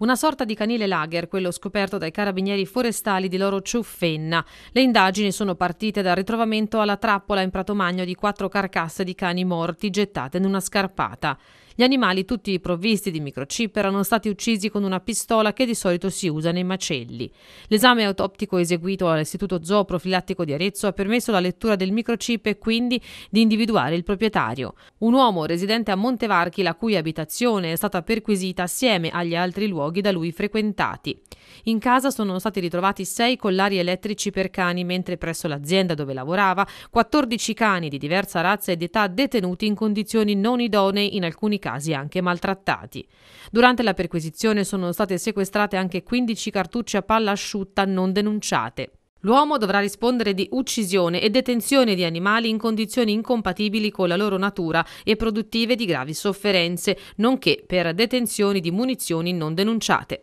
Una sorta di canile lager, quello scoperto dai carabinieri forestali di Loro Ciuffenna. Le indagini sono partite dal ritrovamento alla trappola in Pratomagno di quattro carcasse di cani morti gettate in una scarpata. Gli animali, tutti provvisti di microchip, erano stati uccisi con una pistola che di solito si usa nei macelli. L'esame autoptico eseguito all'Istituto Zooprofilattico di Arezzo ha permesso la lettura del microchip e quindi di individuare il proprietario. Un uomo residente a Montevarchi, la cui abitazione è stata perquisita assieme agli altri luoghi da lui frequentati. In casa sono stati ritrovati sei collari elettrici per cani, mentre presso l'azienda dove lavorava 14 cani di diversa razza ed età detenuti in condizioni non idonee in alcuni casi casi anche maltrattati. Durante la perquisizione sono state sequestrate anche 15 cartucce a palla asciutta non denunciate. L'uomo dovrà rispondere di uccisione e detenzione di animali in condizioni incompatibili con la loro natura e produttive di gravi sofferenze, nonché per detenzioni di munizioni non denunciate.